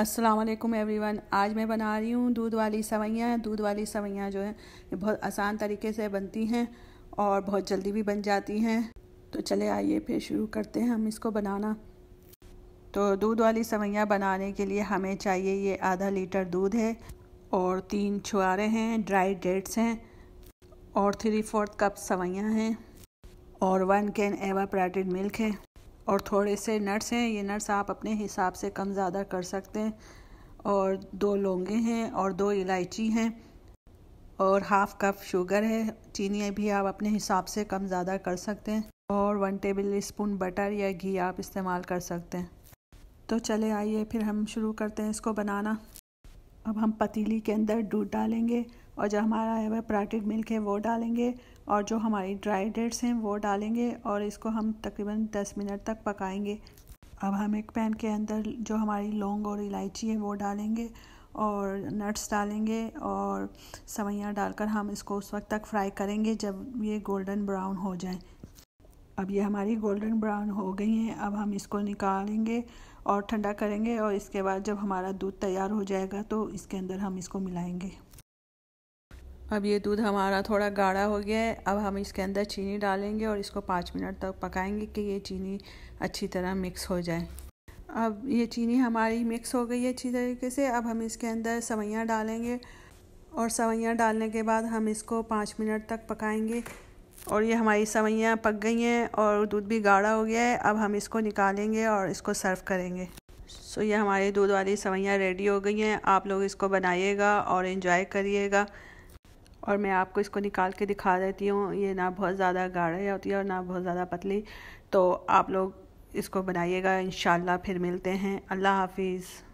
Aslam everyone आज मैं बना रही हूँ दूध वाली सवैयाँ दूध वाली सवैयाँ जो है ये बहुत आसान तरीके से बनती हैं और बहुत जल्दी भी बन जाती हैं तो चले आइए फिर शुरू करते हैं हम इसको बनाना तो दूध वाली सवैयाँ बनाने के लिए हमें चाहिए ये आधा लीटर दूध है और तीन छुआरे हैं ड्राई डेट्स हैं और थ्री फोर्थ कप सवैयाँ हैं और वन कैन एवाप्रेटेड मिल्क है और थोड़े से नट्स हैं ये नट्स आप अपने हिसाब से कम ज़्यादा कर सकते हैं और दो लौंगे हैं और दो इलायची हैं और हाफ़ कप शुगर है चीनी भी आप अपने हिसाब से कम ज़्यादा कर सकते हैं और वन टेबल स्पून बटर या घी आप इस्तेमाल कर सकते हैं तो चले आइए फिर हम शुरू करते हैं इसको बनाना अब हम पतीली के अंदर दूध डालेंगे और जो हमारा है वह प्राटेड मिल्क है वो डालेंगे और जो हमारी ड्राई डेट्स हैं वो डालेंगे और इसको हम तकरीबन 10 मिनट तक पकाएंगे अब हम एक पैन के अंदर जो हमारी लौंग और इलायची है वो डालेंगे और नट्स डालेंगे और सवैयाँ डालकर हम इसको उस वक्त तक फ्राई करेंगे जब ये गोल्डन ब्राउन हो जाए अब ये हमारी गोल्डन ब्राउन हो गई हैं अब हम इसको निकालेंगे और ठंडा करेंगे और इसके बाद जब हमारा दूध तैयार हो जाएगा तो इसके अंदर हम इसको मिलाएंगे अब ये दूध हमारा थोड़ा गाढ़ा हो गया है अब हम इसके अंदर चीनी डालेंगे और इसको पाँच मिनट तक पकाएंगे कि ये चीनी अच्छी तरह मिक्स हो जाए अब ये चीनी हमारी मिक्स हो गई है अच्छी तरीके से अब हम इसके अंदर सवैयाँ डालेंगे और सवैयाँ डालने के बाद हम इसको पाँच मिनट तक पकाएंगे और ये हमारी सवैयाँ पक गई हैं और दूध भी गाढ़ा हो गया है अब हम इसको निकालेंगे और इसको सर्व करेंगे सो ये हमारी दूध वाली सवैयाँ रेडी हो गई हैं आप लोग इसको बनाइएगा और इन्जॉय करिएगा और मैं आपको इसको निकाल के दिखा देती हूँ ये ना बहुत ज़्यादा गाढ़ी होती है और ना बहुत ज़्यादा पतली तो आप लोग इसको बनाइएगा इन फिर मिलते हैं अल्लाह हाफिज़